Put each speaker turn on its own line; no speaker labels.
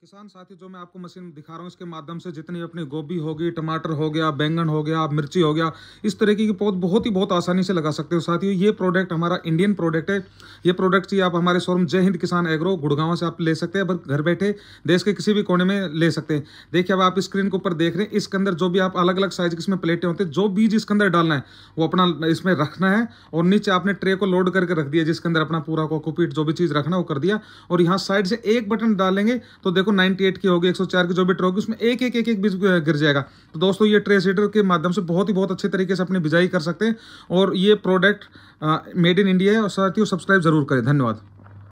किसान साथी जो मैं आपको मशीन दिखा रहा हूँ इसके माध्यम से जितनी अपनी गोभी होगी टमाटर हो गया बैंगन हो गया मिर्ची हो गया इस तरीके की पौध बहुत ही बहुत आसानी से लगा सकते हो साथियों ये प्रोडक्ट हमारा इंडियन प्रोडक्ट है ये प्रोडक्ट चाहिए आप हमारे शोरूम जय हिंद किसान एग्रो गुड़गांव से आप ले सकते हैं घर बैठे देश के किसी भी कोने में ले सकते हैं देखिए अब आप स्क्रीन के ऊपर देख रहे हैं इसके अंदर जो भी आप अलग अलग साइज की प्लेटें होते हैं जो बीज इसके अंदर डालना है वो अपना इसमें रखना है और नीचे आपने ट्रे को लोड करके रख दिया जिसके अंदर अपना पूरा कॉकोपीट जो भी चीज़ रखना वो कर दिया और यहाँ साइड से एक बटन डालेंगे तो देखो देखो 98 की होगी 104 की जो भी ट्रे होगी उसमें एक एक एक एक बीज गिर जाएगा तो दोस्तों ये ट्रे सीडर के माध्यम से बहुत ही बहुत अच्छे तरीके से अपनी बिजाई कर सकते हैं और ये प्रोडक्ट मेड इन इंडिया है और साथ ही सब्सक्राइब जरूर करें धन्यवाद